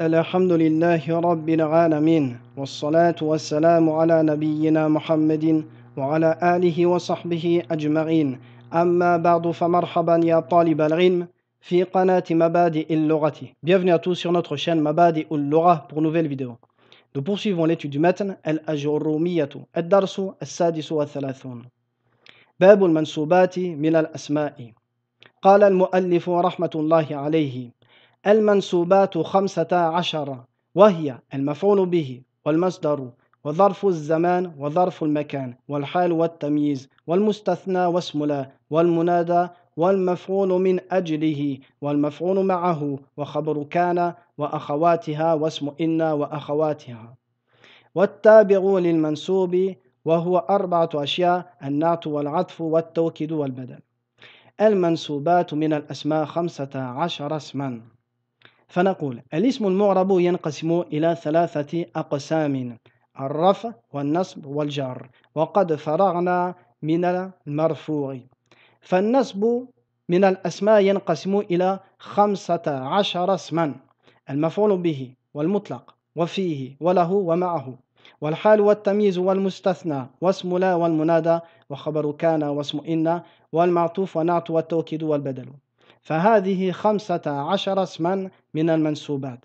الحمد لله رب العالمين والصلاة والسلام على نبينا محمد وعلى آله وصحبه أجمعين أما بعد فمرحبا يا طالب العلم في قناة مبادئ اللغة Bienvenue à tous sur notre chaîne مبادئ اللغة pour nouvelle vidéo Nous poursuivons l'étude du matin الأجرومية الدرس السادس والثلاثون باب المنسوبات من الأسماء قال المؤلف رحمة الله عليه المنسوبات خمسة عشر وهي المفعول به والمصدر وظرف الزمان وظرف المكان والحال والتمييز والمستثنى واسم لا والمنادى والمفعول من أجله والمفعول معه وخبر كان وأخواتها واسم إن وأخواتها والتابع للمنسوب وهو أربعة أشياء النعت والعطف والتوكيد والبدل المنسوبات من الأسماء خمسة عشر اسمًا فنقول الاسم المعرب ينقسم إلى ثلاثة أقسام الرفع والنصب والجر وقد فرغنا من المرفوع فالنصب من الأسماء ينقسم إلى خمسة عشر اسما المفعول به والمطلق وفيه وله ومعه والحال والتمييز والمستثنى واسم لا والمنادى وخبر كان واسم إن والمعطوف ونعت والتوكيد والبدل فهذه خمسة عشر اسما من المنسوبات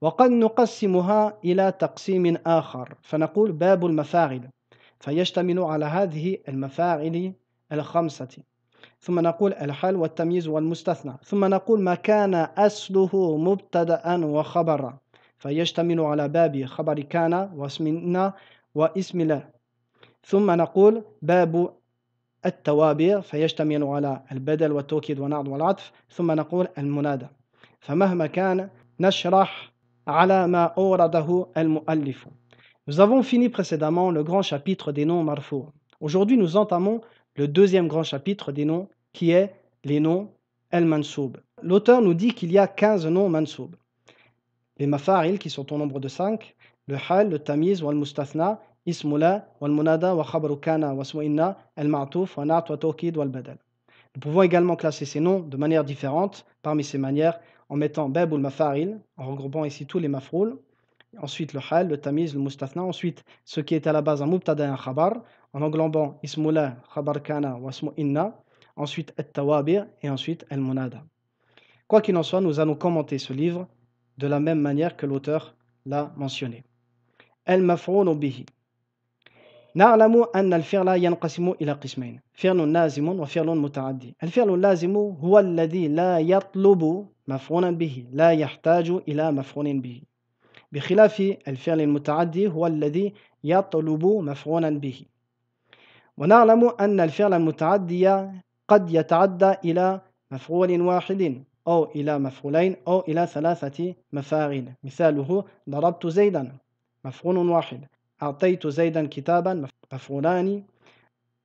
وقد نقسمها إلى تقسيم آخر فنقول باب المفاعل فيشتمل على هذه المفاعل الخمسة ثم نقول الحل والتمييز والمستثنى ثم نقول ما كان أصله مبتدأ وخبرا فيشتمل على باب خبر كان واسمنا واسم لا ثم نقول باب التوابع فيشتمل على البدل والتوكيد والنعض والعطف ثم نقول المنادى فمهما كان نشرح على ما أورده المؤلف Nous avons fini précédemment le grand chapitre des noms marfou. Aujourd'hui, nous entamons le deuxième grand chapitre des noms qui est les noms el mansoub L'auteur nous dit qu'il y a 15 noms mansoub. Les mafaril qui sont au nombre de 5, le hal, le tamiz, wal mustathna, ismula, wal munada, wa khabaru kana, wa le al ma'tuf, wa na'at, wa tawkid, wal badal. Nous pouvons également classer ces noms de manière différente parmi ces manières en mettant béb ou mafaril, en regroupant ici tous les mafroul, ensuite le hal, le tamiz, le mustafna, ensuite ce qui est à la base un mubtada et un khabar, en englobant ismoula, khabar kana inna, ensuite at et ensuite El munada. Quoi qu'il en soit, nous allons commenter ce livre de la même manière que l'auteur l'a mentionné. El mafroul bihi. نعلم أن الفعل ينقسم إلى قسمين فعل لازم وفعل متعدي الفعل اللازم هو الذي لا يطلب مفعولا به لا يحتاج إلى مفعول به بخلاف الفعل المتعدي هو الذي يطلب مفعولا به ونعلم أن الفعل المتعدي قد يتعدى إلى مفعول واحد أو إلى مفعولين أو إلى ثلاثة مفاعل مثاله ضربت زيدا مفعول واحد أعطيت زيدا كتابا مفعولان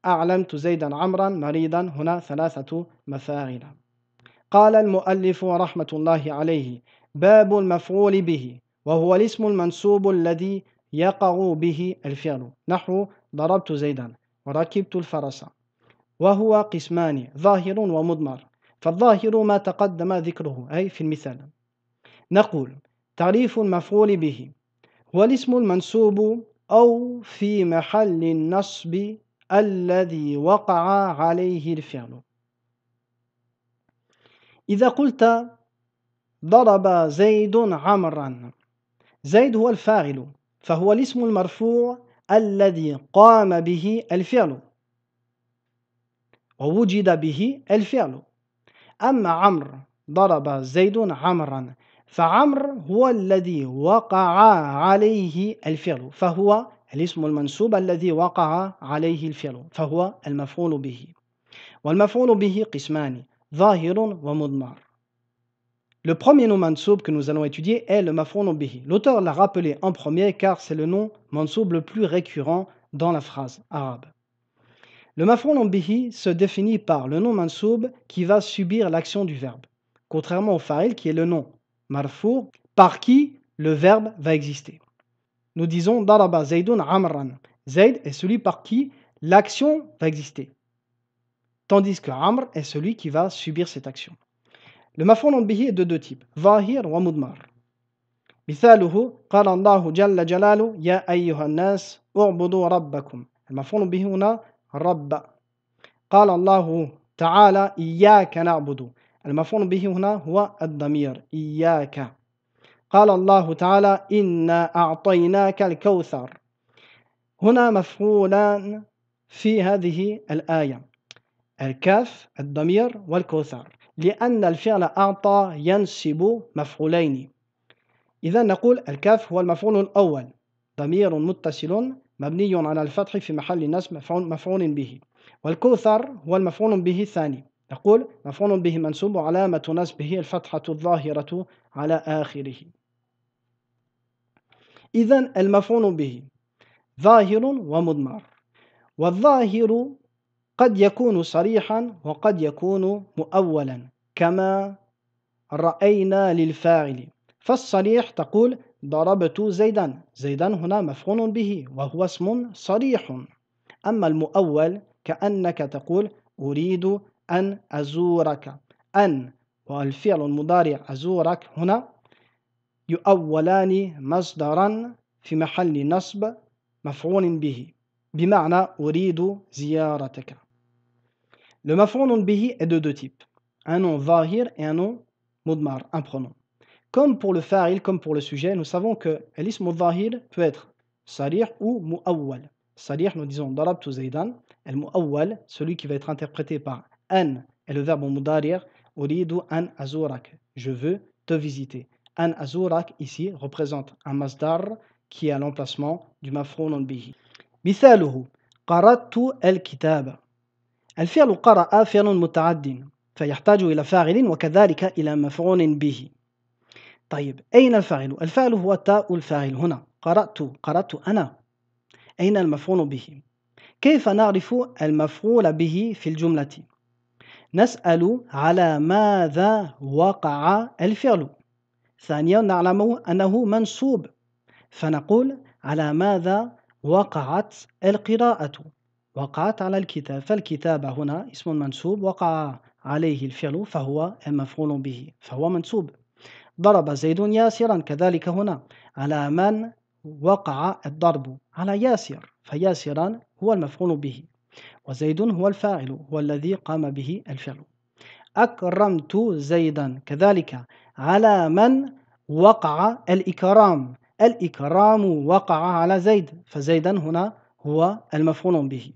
أعلمت زيدا عمرا مريضا هنا ثلاثة مفاعل قال المؤلف رحمة الله عليه باب المفعول به وهو الاسم المنسوب الذي يقع به الفعل نحو ضربت زيدا وركبت الفرس وهو قسمان ظاهر ومضمر فالظاهر ما تقدم ذكره أي في المثال نقول تعريف المفعول به هو الاسم المنسوب أو في محل النصب الذي وقع عليه الفعل إذا قلت ضرب زيد عمرا زيد هو الفاعل فهو الاسم المرفوع الذي قام به الفعل ووجد به الفعل أما عمر ضرب زيد عمرا Le premier nom mansoub que nous allons étudier est le mafron bihi. L'auteur l'a rappelé en premier car c'est le nom mansoub le plus récurrent dans la phrase arabe. Le mafron se définit par le nom mansoub qui va subir l'action du verbe, contrairement au faril qui est le nom marfou, par qui le verbe va exister. Nous disons daraba zaydun amran. Zayd est celui par qui l'action va exister. Tandis que amr est celui qui va subir cette action. Le mafoun bihi est de deux types, waahir wa mudmar. مثاله قال الله جل جلاله يا أيها الناس اعبدوا ربكم المفعول به هنا رب قال الله تعالى إياك نعبد المفعول به هنا هو الضمير إياك قال الله تعالى إنا أعطيناك الكوثر هنا مفعولان في هذه الآية الكاف الضمير والكوثر لأن الفعل أعطى ينسب مفعولين إذا نقول الكاف هو المفعول الأول ضمير متصل مبني على الفتح في محل نصب مفعول به والكوثر هو المفعول به الثاني يقول مفعول به منسوب وعلامة نسبه الفتحة الظاهرة على آخره إذا المفعول به ظاهر ومضمر والظاهر قد يكون صريحا وقد يكون مؤولا كما رأينا للفاعل فالصريح تقول ضربت زيدا زيدا هنا مفعول به وهو اسم صريح أما المؤول كأنك تقول أريد Le أزورك أن bihi est de deux types, un nom vahir et un nom mudmar, un pronom. Comme pour le fa'il, comme pour le sujet, nous savons que elis vahir peut être salir ou mu'awwal. Salir, nous disons tu zaydan, el mu'awwal, celui qui va être interprété par أن est le verbe مضارع أريد أن أزورك je veux te visiter أن أزورك ici représente un masdar qui est à l'emplacement du مفعول به مثاله قرأت الكتاب الفعل قرأ فعل متعد فيحتاج إلى فاعل وكذلك إلى مفعول به طيب أين الفاعل؟ الفاعل هو تاء الفاعل هنا قرأت قرأت أنا أين المفعول به؟ كيف نعرف المفعول به في الجملة؟ نسأل على ماذا وقع الفعل ثانيا نعلم أنه منصوب فنقول على ماذا وقعت القراءة وقعت على الكتاب فالكتاب هنا اسم منسوب وقع عليه الفعل فهو مفعول به فهو منسوب ضرب زيد ياسرا كذلك هنا على من وقع الضرب على ياسر فياسرا هو المفعول به وزيد هو الفاعل هو الذي قام به الفعل أكرمت زيدا كذلك على من وقع الإكرام الإكرام وقع على زيد فزيدا هنا هو المفعول به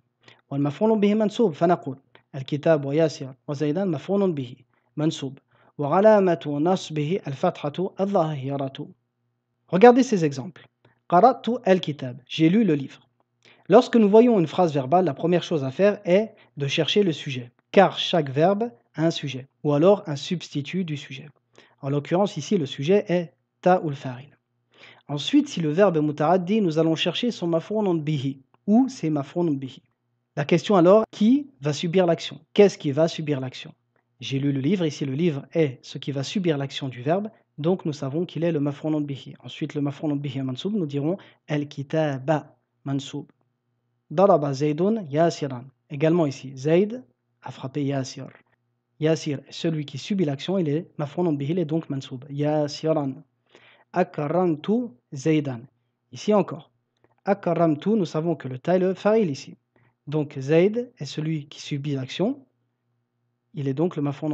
والمفعول به منسوب فنقول الكتاب وياسر وزيدا مفعول به منسوب وعلامة نصبه الفتحة الظاهرة Regardez ces exemples. قرأت الكتاب. J'ai lu le livre. Lorsque nous voyons une phrase verbale, la première chose à faire est de chercher le sujet, car chaque verbe a un sujet, ou alors un substitut du sujet. En l'occurrence, ici, le sujet est ta ou Ensuite, si le verbe est dit « nous allons chercher son mafroun bihi, ou ses mafroun bihi. La question alors, qui va subir l'action Qu'est-ce qui va subir l'action J'ai lu le livre, ici le livre est ce qui va subir l'action du verbe, donc nous savons qu'il est le mafroun bihi. Ensuite, le mafroun bihi mansoub, nous dirons el kitaba mansoub. Daraba Zaydun Yasiran. Également ici, Zayd a frappé Yasir. Yasir est celui qui subit l'action, il est mafron il est donc mansoub. Yasiran. Akaramtu Zaydan. Ici encore. Akaramtu, nous savons que le tailleur le faril ici. Donc Zayd est celui qui subit l'action, il est donc le mafron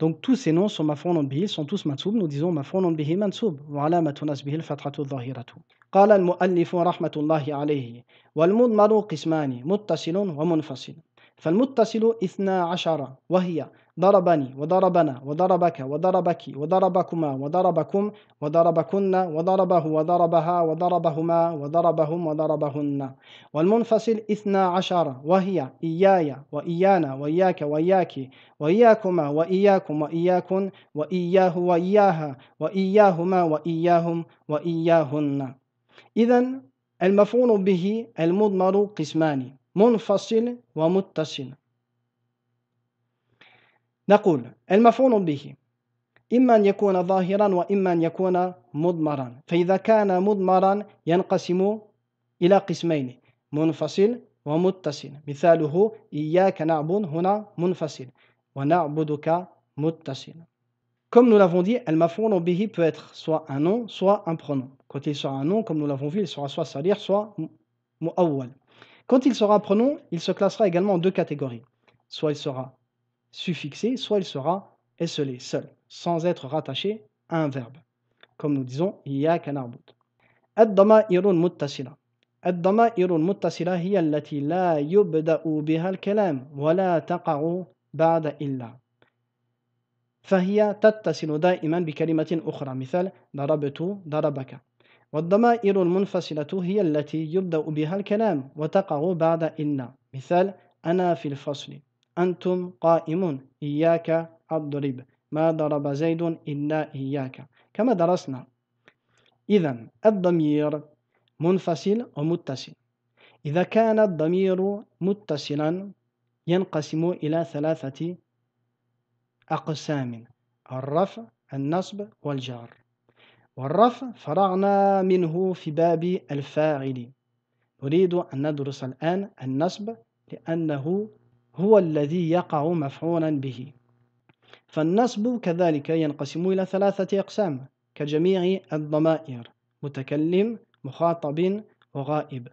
Donc tous ces noms sont maf'ulun bihi, sont tous mansoub, nous disons maf'ulun bihi mansoub. Voilà bihi وعلامة نسبه الفتحة الظاهرة. قال rahmatullahi alayhi. Wal-mudmaru qismani, muttasilun wa munfasilun. فالمتصل اثنا عشر وهي ضربني وضربنا وضربك وضربك وضربكما وضربكم وضربكن وضربه وضربها وضربهما وضربهم وضربهن والمنفصل اثنا عشر وهي إياي وإيانا وإياك وإياك وإياكما وإياكم وإياكن وإياه وإياها وإياهما وإياهم وإياهن إذا المفعول به المضمر قسمان منفصل ومتصل نقول المفعول به إما أن يكون ظاهرا وإما أن يكون مضمرا فإذا كان مضمرا ينقسم إلى قسمين منفصل ومتصل مثاله إياك نعبد هنا منفصل ونعبدك متصل Comme nous l'avons dit, al mafoun bihi peut être soit un nom, soit un pronom. Quand il sera un nom, comme nous l'avons vu, il sera soit salir, soit mu'awwal. Quand il sera pronom, il se classera également en deux catégories. Soit il sera suffixé, soit il sera esselé, seul, sans être rattaché à un verbe. Comme nous disons, ya y a qu'un arbout. Ad-dama'irun muttasila. Ad-dama'irun muttasila hiya allati la yubda'u biha al-kalam wa la taqa'u ba'da illa. Fahiya tattasilu da'iman bi kalimatin ukhra, mithal darabtu darabaka. والضمائر المنفصلة هي التي يبدأ بها الكلام وتقع بعد إن مثال أنا في الفصل أنتم قائمون إياك أضرب ما ضرب زيد إلا إياك كما درسنا إذا الضمير منفصل ومتصل إذا كان الضمير متصلا ينقسم إلى ثلاثة أقسام الرفع النصب والجار والرفع فرغنا منه في باب الفاعل نريد أن ندرس الآن النصب لأنه هو الذي يقع مفعولا به فالنصب كذلك ينقسم إلى ثلاثة أقسام كجميع الضمائر متكلم مخاطب وغائب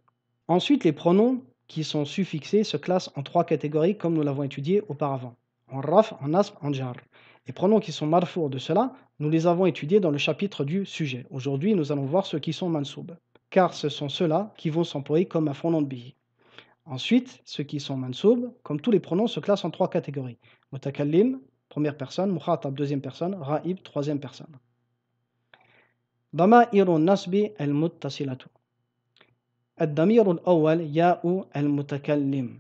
Ensuite, les pronoms qui sont suffixés se classent en trois catégories comme nous l'avons étudié auparavant. En raf, en asp, en jar. Les pronoms qui sont marfour de cela, nous les avons étudiés dans le chapitre du sujet. Aujourd'hui, nous allons voir ceux qui sont mansoub, car ce sont ceux-là qui vont s'employer comme un fondant de billet Ensuite, ceux qui sont mansoub, comme tous les pronoms, se classent en trois catégories. Mutakallim, première personne, mukhatab, deuxième personne, ra'ib, troisième personne. Dama'irun nasbi al-muttasilatu. awal ya'u al mutakallim.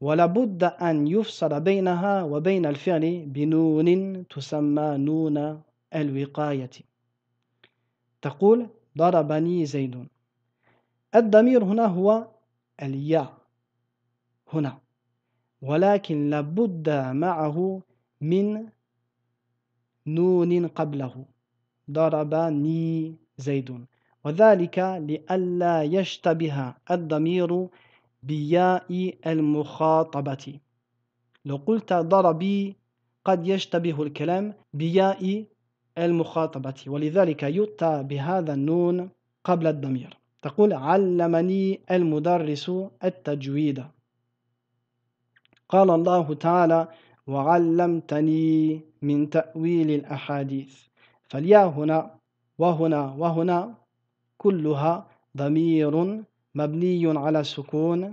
ولابد أن يفصل بينها وبين الفعل بنون تسمى نون الوقاية تقول ضربني زيد الضمير هنا هو الياء هنا ولكن لابد معه من نون قبله ضربني زيد وذلك لئلا يشتبه الضمير بياء المخاطبة لو قلت ضربي قد يشتبه الكلام بياء المخاطبة ولذلك يؤتى بهذا النون قبل الضمير تقول علمني المدرس التجويد قال الله تعالى وعلمتني من تأويل الأحاديث فليا هنا وهنا وهنا كلها ضمير Le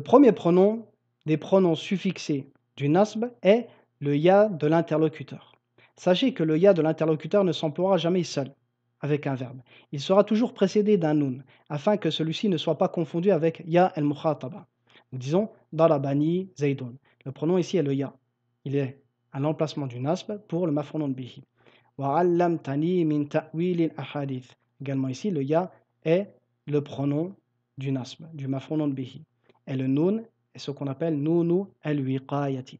premier pronom des pronoms suffixés du nasb est le ya de l'interlocuteur. Sachez que le ya de l'interlocuteur ne s'emploiera jamais seul avec un verbe. Il sera toujours précédé d'un noun afin que celui-ci ne soit pas confondu avec ya el mukhataba. Nous disons darabani zaidun. Le pronom ici est le ya. Il est à l'emplacement du nasb pour le mafronon bihi. وعلمتني من تأويل الأحاديث également ici le ya est le pronom du nasb du maf'ulun bihi et le nun est ce qu'on appelle nunu al-wiqayati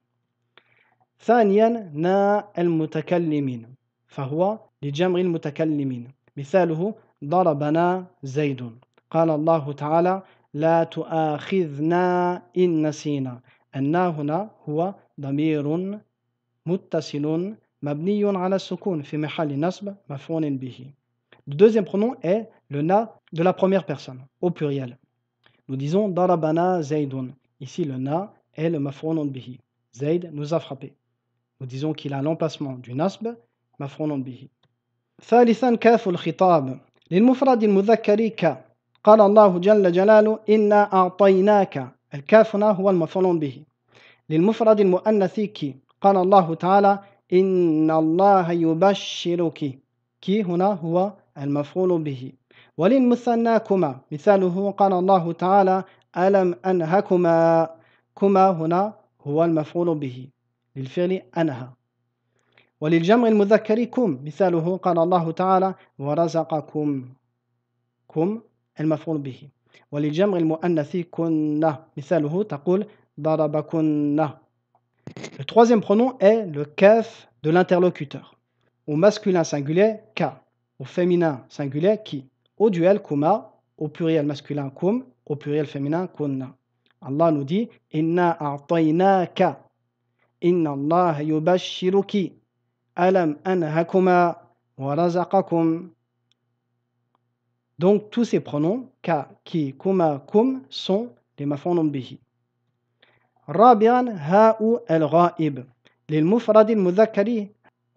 ثانيا نا المتكلمين فهو لجمع المتكلمين مثاله ضربنا زيد قال الله تعالى لا تؤاخذنا إن نسينا النا هنا هو ضمير متصل ala sukun fi nasb bihi. Le deuxième pronom est le na de la première personne au pluriel. Nous disons darabana zaidun. Ici le na est le maf'un bihi. Zaid nous a frappé. Nous disons qu'il a l'emplacement du nasb maf'un bihi. ثالثا كاف الخطاب للمفرد المذكر ك قال الله جل جلاله إنا أعطيناك الكاف هنا هو المفعول به للمفرد المؤنث ك قال الله تعالى إن الله يبشرك كي هنا هو المفعول به وللمثنى كما مثاله قال الله تعالى ألم أنهكما كما هنا هو المفعول به للفعل أنهى وللجمع المذكر كم مثاله قال الله تعالى ورزقكم كم المفعول به وللجمع المؤنث كن مثاله تقول ضربكن Le troisième pronom est le kaf de l'interlocuteur. Au masculin singulier, ka. Au féminin singulier, ki. Au duel, kuma. Au pluriel masculin, kum. Au pluriel féminin, kunna. Allah nous dit Inna Inna Allah yubashiruki. Alam anhakuma wa razaqakum. Donc tous ces pronoms, ka, ki, kuma, kum, sont les mafonombihi. رابعا هاء الغائب للمفرد المذكر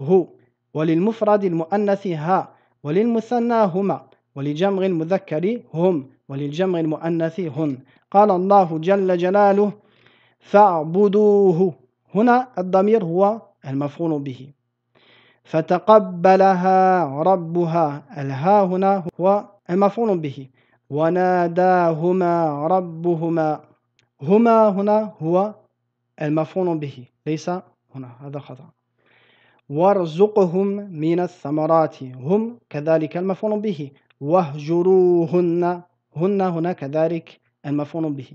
هو وللمفرد المؤنث ها وللمثنى هما ولجمع المذكر هم وللجمع المؤنث هن قال الله جل جلاله فاعبدوه هنا الضمير هو المفعول به فتقبلها ربها الها هنا هو المفعول به وناداهما ربهما هما هنا هو المفعول به ليس هنا هذا خطأ وارزقهم من الثمرات هم كذلك المفعول به واهجروهن هن هنا كذلك المفعول به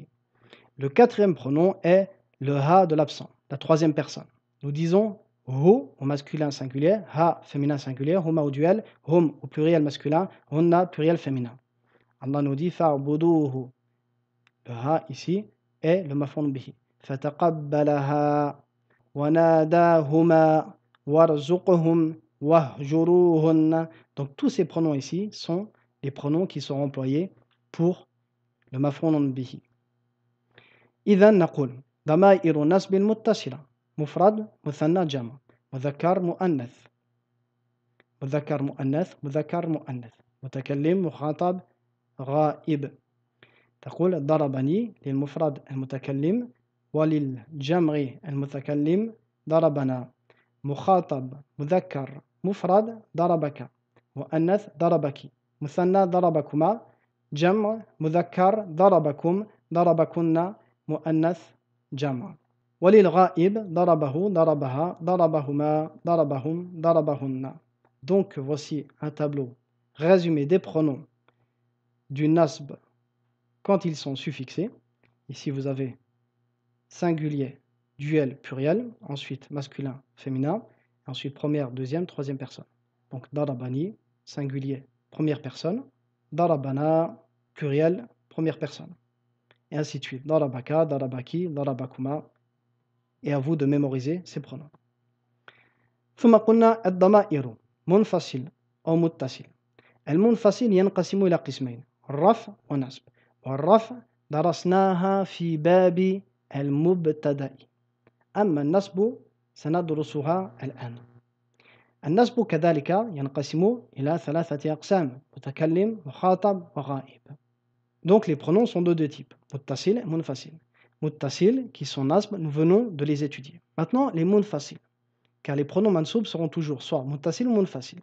Le quatrième pronom est le ha de l'absent, la troisième personne. Nous disons hu au masculin singulier, ha féminin singulier, huma au duel, hum au pluriel masculin, hunna pluriel féminin. Allah nous dit fa'buduhu. Le ha ici est le mafon bihi. فتقبلها وناداهما وارزقهم wahjuruhunna. Donc tous ces pronoms ici sont les pronoms qui seront employés pour le mafron bihi. إذا نقول ضمائر نصب متصلة مفرد مثنى جمع مذكر مؤنث مذكر مؤنث مذكر مؤنث متكلم مخاطب غائب تقول ضربني للمفرد المتكلم وللجمع المتكلم ضربنا مخاطب مذكر مفرد ضربك مؤنث ضربك مثنى ضربكما جمع مذكر ضربكم ضربكن مؤنث جمع وللغائب ضربه ضربها ضربهما ضربهم ضربهن Donc voici un tableau résumé des pronoms du nasb quand ils sont suffixés. Ici, vous avez singulier, duel, pluriel, ensuite masculin, féminin, ensuite première, deuxième, troisième personne. Donc darabani, singulier, première personne, darabana, pluriel, première personne. Et ainsi de suite. Darabaka, darabaki, darabakuma. Et à vous de mémoriser ces pronoms. ثم قلنا الضمائر منفصل أو متصل المنفصل ينقسم إلى قسمين رفع ونصب درسناها في باب سندرسها كذلك ينقسم متكلم وغائب Donc les pronoms sont de deux types, muttasil et munfasil. Muttasil, qui sont nasb, nous venons de les étudier. Maintenant, les munfasil, car les pronoms mansoub seront toujours soit muttasil ou munfasil.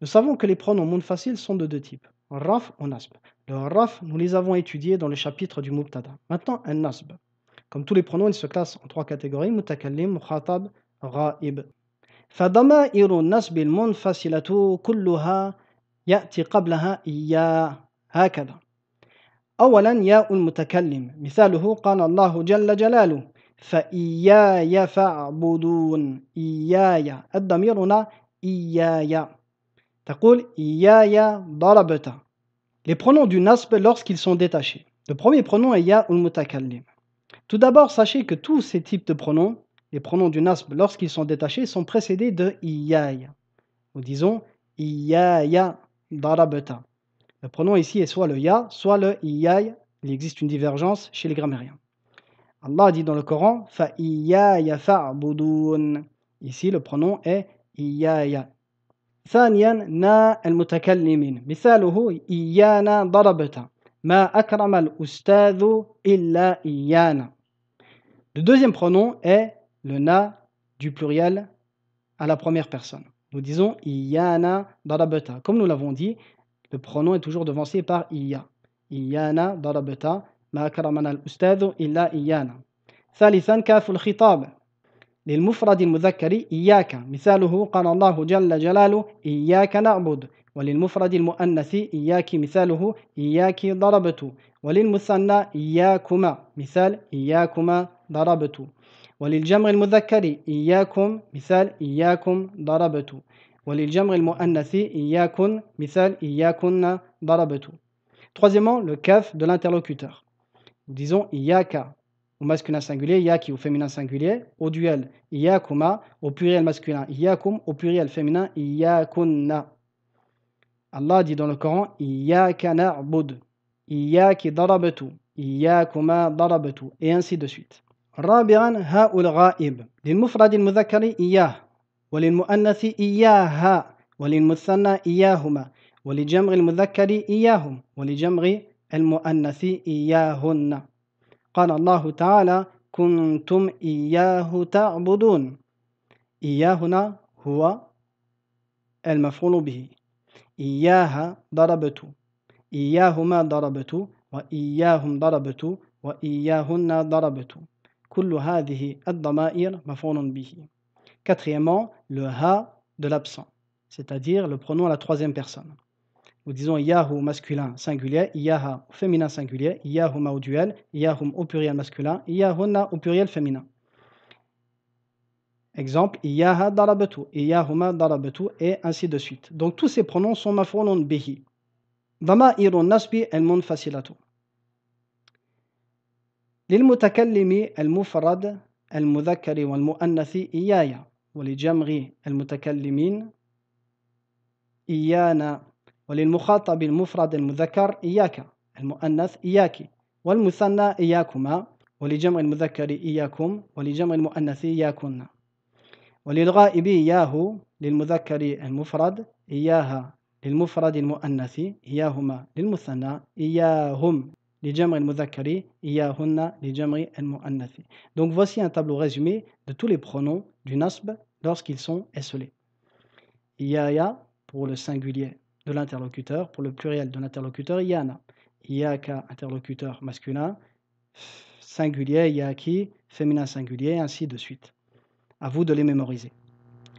Nous savons que les pronoms munfasil sont de deux types, raf ou nasb. Le raf » nous les avons étudiés dans le chapitre du Moubtada. Maintenant, un nasb. Comme tous les pronoms, ils se classent en trois catégories Mutakallim »« khatab, ra'ib. Fadama irun nasbil mun facilatu, kuluha, ya tikablaha, ya, hakada. Awalan ya un mutakallim. misalu hu, kanallahu jalla jalalu. Fa ia ya fa'aboudoun, iya'ya »« ya, adamiruna, ya. ya, les pronoms du nasb lorsqu'ils sont détachés. Le premier pronom est ya ou mutakallim. Tout d'abord, sachez que tous ces types de pronoms, les pronoms du nasb lorsqu'ils sont détachés, sont précédés de yaya Nous disons ya darabata. Le pronom ici est soit le ya, soit le ya Il existe une divergence chez les grammairiens. Allah dit dans le Coran fa iyaya fa'budun. Ici, le pronom est ya. ثانيا نا المتكلمين مثاله ما Le deuxième pronom est le na du pluriel à la première personne. Nous disons Iyana darabata. Comme nous l'avons dit, le pronom est toujours devancé par Iya. Iyana darabata ma akramana al-ustadu illa Iyana. ثالثا كاف الخطاب للمفرد المذكر إياك مثاله قال الله جل جلاله إياك نعبد وللمفرد المؤنث إياك مثاله إياك ضربت وللمثنى إياكما مثال إياكما ضربت وللجمع المذكر إياكم مثال إياكم ضربت وللجمع المؤنث إياكن مثال إياكن ضربت Troisièmement, le kaf de l'interlocuteur. Nous disons Iyaka au masculin singulier, yaki au féminin singulier, au duel, yakuma, au pluriel masculin, yakum, au pluriel féminin, yakunna. Allah dit dans le Coran, iyaka na'bud, iyaki darabtu, iyakuma darabtu, et ainsi de suite. رابعا هاء الغائب للمفرد المذكر إياه وللمؤنث إياها وللمثنى إياهما ولجمع المذكر إياهم ولجمع المؤنث إياهن قال الله تعالى كنتم إياه تعبدون إياه هنا هو المفعول به إياها ضربت إياهما ضربت وإياهم ضربت وإياهن ضربت كل هذه الضمائر مفعول به Quatrièmement, le ha de l'absent, c'est-à-dire le pronom à la troisième personne nous disons Yahou masculin singulier, Yaha féminin singulier, Yahouma au duel, Yahoum au pluriel masculin, Yahona au pluriel féminin. Exemple, Yaha darabatu, Yahouma darabatu, et ainsi de suite. Donc tous ces pronoms sont mafronon bihi. Dama irun nasbi el al للمتكلم المفرد المذكر iaya, إياي el المتكلمين إيانا وللمخاطب المفرد المذكر إياك المؤنث إياك والمثنى إياكما ولجمع المذكر إياكم ولجمع المؤنث إياكن وللغائب إياه للمذكر المفرد إياها للمفرد المؤنث إياهما للمثنى إياهم لجمع المذكر إياهن لجمع المؤنث Donc voici un tableau résumé de tous les pronoms du nasb lorsqu'ils sont esselés. Iyaya pour le singulier de l'interlocuteur. Pour le pluriel de l'interlocuteur, Yana, Yaka interlocuteur masculin, singulier, Yaki, féminin singulier, ainsi de suite. À vous de les mémoriser.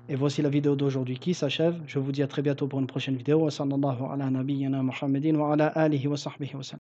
Et voici la vidéo d'aujourd'hui qui s'achève. Je vous dis à très bientôt pour une prochaine vidéo.